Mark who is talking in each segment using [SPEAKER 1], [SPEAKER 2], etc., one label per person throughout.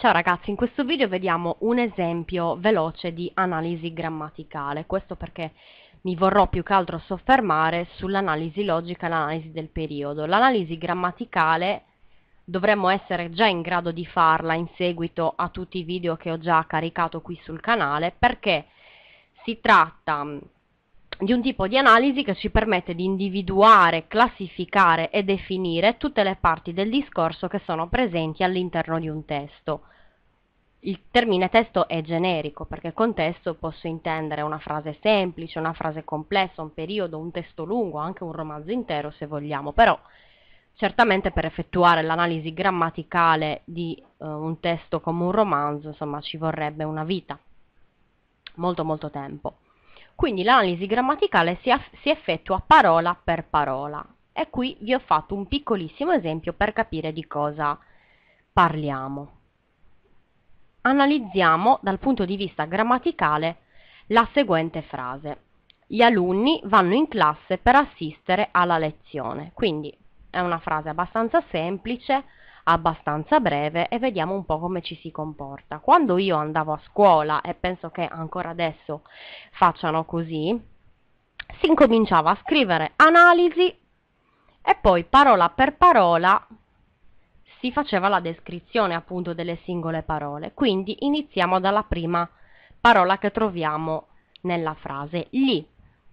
[SPEAKER 1] Ciao ragazzi, in questo video vediamo un esempio veloce di analisi grammaticale, questo perché mi vorrò più che altro soffermare sull'analisi logica e l'analisi del periodo. L'analisi grammaticale dovremmo essere già in grado di farla in seguito a tutti i video che ho già caricato qui sul canale perché si tratta di un tipo di analisi che ci permette di individuare, classificare e definire tutte le parti del discorso che sono presenti all'interno di un testo. Il termine testo è generico perché con testo posso intendere una frase semplice, una frase complessa, un periodo, un testo lungo, anche un romanzo intero se vogliamo, però certamente per effettuare l'analisi grammaticale di eh, un testo come un romanzo, insomma, ci vorrebbe una vita, molto molto tempo. Quindi l'analisi grammaticale si, si effettua parola per parola e qui vi ho fatto un piccolissimo esempio per capire di cosa parliamo. Analizziamo dal punto di vista grammaticale la seguente frase. Gli alunni vanno in classe per assistere alla lezione. Quindi è una frase abbastanza semplice, abbastanza breve e vediamo un po' come ci si comporta. Quando io andavo a scuola e penso che ancora adesso facciano così, si incominciava a scrivere analisi e poi parola per parola si faceva la descrizione appunto delle singole parole. Quindi iniziamo dalla prima parola che troviamo nella frase gli.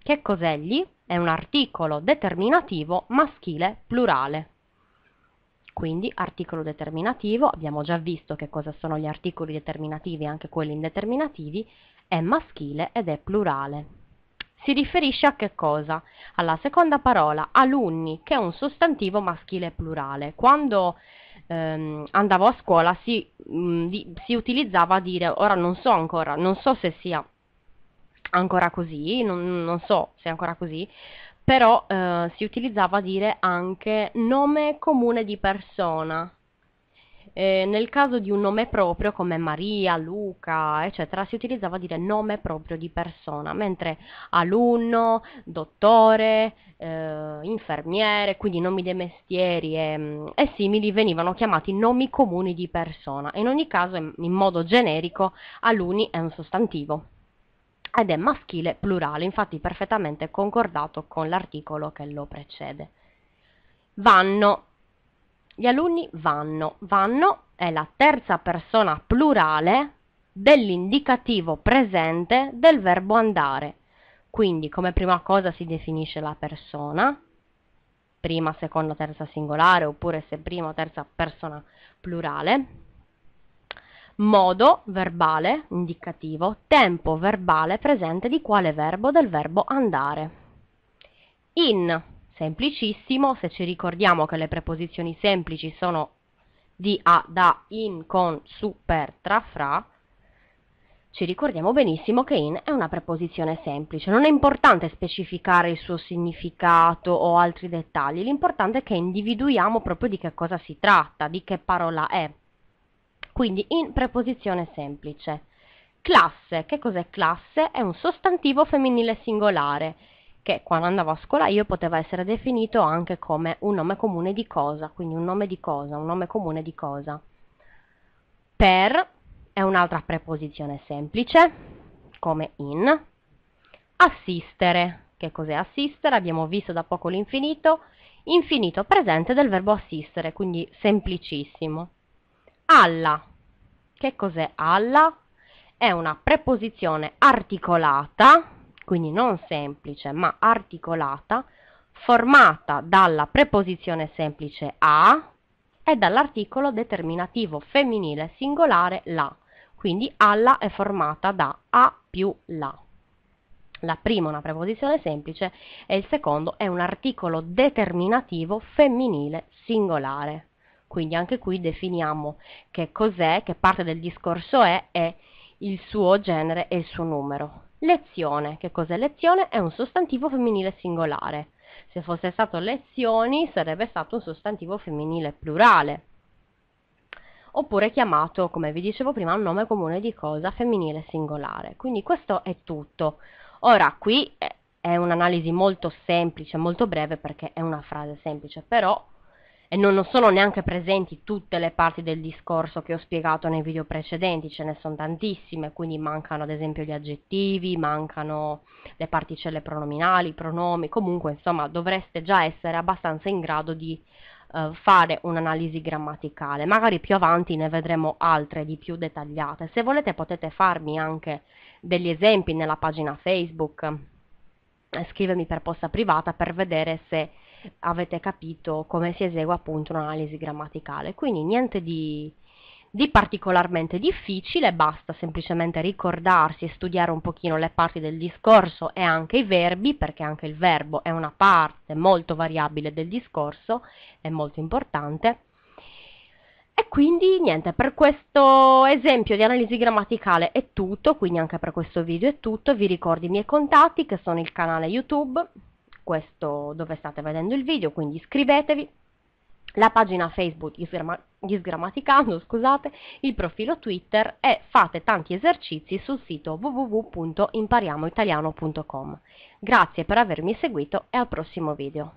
[SPEAKER 1] Che cos'è gli? È un articolo determinativo maschile plurale. Quindi articolo determinativo, abbiamo già visto che cosa sono gli articoli determinativi e anche quelli indeterminativi, è maschile ed è plurale. Si riferisce a che cosa? Alla seconda parola, alunni, che è un sostantivo maschile plurale. Quando ehm, andavo a scuola si, mh, mm, di, si utilizzava a dire, ora non so ancora, non so se sia ancora così, non, non so se è ancora così, però eh, si utilizzava a dire anche nome comune di persona. Eh, nel caso di un nome proprio come Maria, Luca, eccetera, si utilizzava a dire nome proprio di persona, mentre alunno, dottore, eh, infermiere, quindi nomi dei mestieri e, mm, e, simili venivano chiamati nomi comuni di persona. In ogni caso, in modo generico, aluni è un sostantivo ed è maschile plurale, infatti perfettamente concordato con l'articolo che lo precede. Vanno. Gli alunni vanno. Vanno è la terza persona plurale dell'indicativo presente del verbo andare. Quindi come prima cosa si definisce la persona, prima, seconda, terza singolare oppure se prima o terza persona plurale modo verbale indicativo, tempo verbale presente di quale verbo del verbo andare. In semplicissimo, se ci ricordiamo che le preposizioni semplici sono di, a, da, in, con, su, per, tra, fra, ci ricordiamo benissimo che in è una preposizione semplice, non è importante specificare il suo significato o altri dettagli, l'importante è che individuiamo proprio di che cosa si tratta, di che parola è quindi in preposizione semplice. Classe, che cos'è classe? È un sostantivo femminile singolare che quando andavo a scuola io poteva essere definito anche come un nome comune di cosa, quindi un nome di cosa, un nome comune di cosa. Per è un'altra preposizione semplice, come in. Assistere, che cos'è assistere? Abbiamo visto da poco l'infinito, infinito presente del verbo assistere, quindi semplicissimo alla. Che cos'è alla? È una preposizione articolata, quindi non semplice, ma articolata, formata dalla preposizione semplice a e dall'articolo determinativo femminile singolare la. Quindi alla è formata da a più la. La prima è una preposizione semplice e il secondo è un articolo determinativo femminile singolare. Quindi anche qui definiamo che cos'è, che parte del discorso è, è il suo genere e il suo numero. Lezione, che cos'è lezione? È un sostantivo femminile singolare. Se fosse stato lezioni sarebbe stato un sostantivo femminile plurale. Oppure chiamato, come vi dicevo prima, un nome comune di cosa femminile singolare. Quindi questo è tutto. Ora qui è un'analisi molto semplice, molto breve perché è una frase semplice, però e non, sono neanche presenti tutte le parti del discorso che ho spiegato nei video precedenti, ce ne sono tantissime, quindi mancano ad esempio gli aggettivi, mancano le particelle pronominali, i pronomi, comunque insomma dovreste già essere abbastanza in grado di eh, fare un'analisi grammaticale, magari più avanti ne vedremo altre di più dettagliate, se volete potete farmi anche degli esempi nella pagina Facebook, eh, scrivermi per posta privata per vedere se avete capito come si esegue appunto un'analisi grammaticale. Quindi niente di, di particolarmente difficile, basta semplicemente ricordarsi e studiare un pochino le parti del discorso e anche i verbi, perché anche il verbo è una parte molto variabile del discorso, è molto importante. E quindi niente, per questo esempio di analisi grammaticale è tutto, quindi anche per questo video è tutto, vi ricordo i miei contatti che sono il canale YouTube, questo dove state vedendo il video, quindi iscrivetevi, la pagina Facebook Disgrammaticando, scusate, il profilo Twitter e fate tanti esercizi sul sito www.impariamoitaliano.com. Grazie per avermi seguito e al prossimo video.